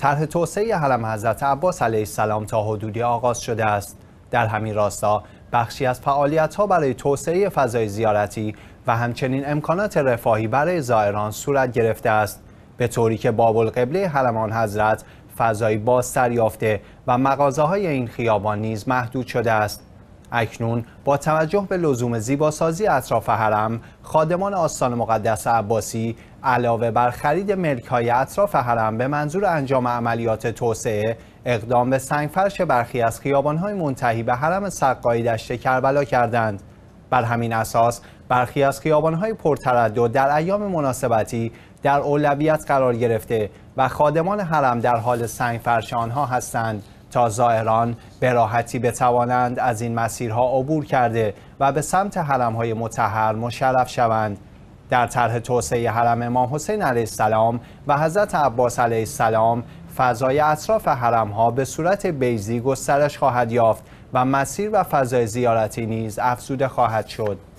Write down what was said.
طرح توسعه حرم حضرت عباس علیه السلام تا حدودی آغاز شده است در همین راستا بخشی از فعالیت ها برای توسعه فضای زیارتی و همچنین امکانات رفاهی برای زائران صورت گرفته است به طوری که باب القبله حلمان حضرت فضای باز یافته و مغازه های این خیابان نیز محدود شده است اکنون با توجه به لزوم زیباسازی اطراف حرم خادمان آستان مقدس عباسی علاوه بر خرید ملک های اطراف حرم به منظور انجام عملیات توسعه اقدام به سنگفرش برخی از خیابان های منتهی به حرم سقای دشت کربلا کردند بر همین اساس برخی از خیابان های پرتردد در ایام مناسبتی در اولویت قرار گرفته و خادمان حرم در حال سنگفرش آنها هستند تا زائران به راحتی بتوانند از این مسیرها عبور کرده و به سمت حرمهای متحر مشرف شوند در طرح توسعه حرم امام حسین علیه السلام و حضرت عباس علیه السلام فضای اطراف حرمها به صورت بیزی گسترش خواهد یافت و مسیر و فضای زیارتی نیز افزوده خواهد شد